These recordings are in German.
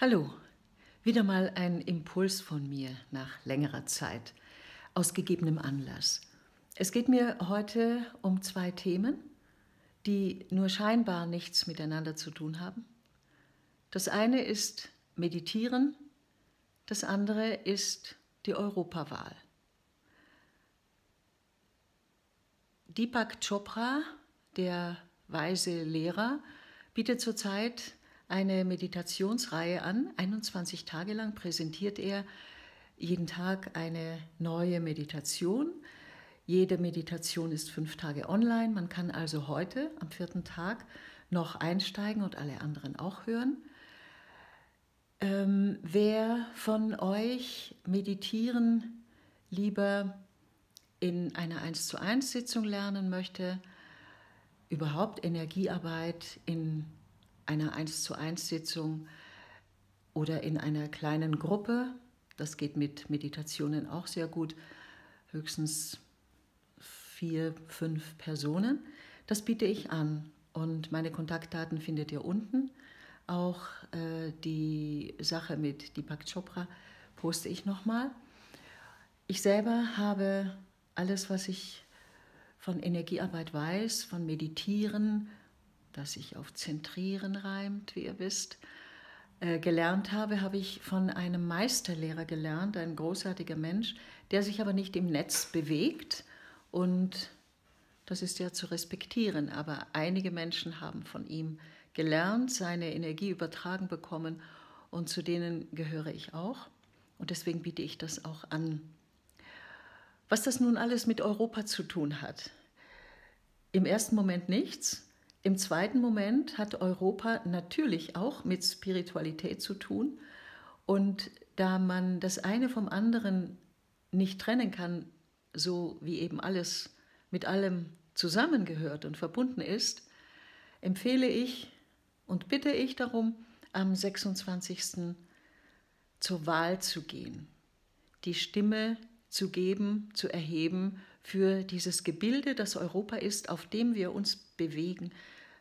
Hallo, wieder mal ein Impuls von mir nach längerer Zeit, aus gegebenem Anlass. Es geht mir heute um zwei Themen, die nur scheinbar nichts miteinander zu tun haben. Das eine ist Meditieren, das andere ist die Europawahl. Deepak Chopra, der weise Lehrer, bietet zurzeit eine Meditationsreihe an. 21 Tage lang präsentiert er jeden Tag eine neue Meditation. Jede Meditation ist fünf Tage online. Man kann also heute am vierten Tag noch einsteigen und alle anderen auch hören. Ähm, wer von euch meditieren lieber in einer 1 zu 1 Sitzung lernen möchte, überhaupt Energiearbeit in einer 1 zu 1 Sitzung oder in einer kleinen Gruppe. Das geht mit Meditationen auch sehr gut. Höchstens vier, fünf Personen. Das biete ich an. Und meine Kontaktdaten findet ihr unten. Auch äh, die Sache mit Deepak Chopra poste ich nochmal. Ich selber habe alles, was ich von Energiearbeit weiß, von Meditieren, das sich auf Zentrieren reimt, wie ihr wisst, äh, gelernt habe, habe ich von einem Meisterlehrer gelernt, ein großartiger Mensch, der sich aber nicht im Netz bewegt. Und das ist ja zu respektieren. Aber einige Menschen haben von ihm gelernt, seine Energie übertragen bekommen und zu denen gehöre ich auch. Und deswegen biete ich das auch an. Was das nun alles mit Europa zu tun hat? Im ersten Moment nichts, im zweiten Moment hat Europa natürlich auch mit Spiritualität zu tun. Und da man das eine vom anderen nicht trennen kann, so wie eben alles mit allem zusammengehört und verbunden ist, empfehle ich und bitte ich darum, am 26. zur Wahl zu gehen, die Stimme zu geben, zu erheben für dieses Gebilde, das Europa ist, auf dem wir uns bewegen,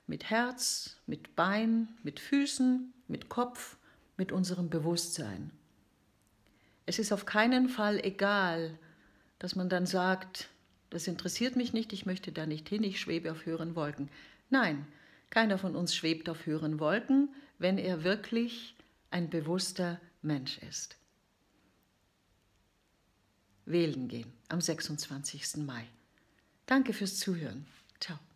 mit Herz, mit Bein, mit Füßen, mit Kopf, mit unserem Bewusstsein. Es ist auf keinen Fall egal, dass man dann sagt, das interessiert mich nicht, ich möchte da nicht hin, ich schwebe auf höheren Wolken. Nein, keiner von uns schwebt auf höheren Wolken, wenn er wirklich ein bewusster Mensch ist wählen gehen am 26. Mai. Danke fürs Zuhören. Ciao.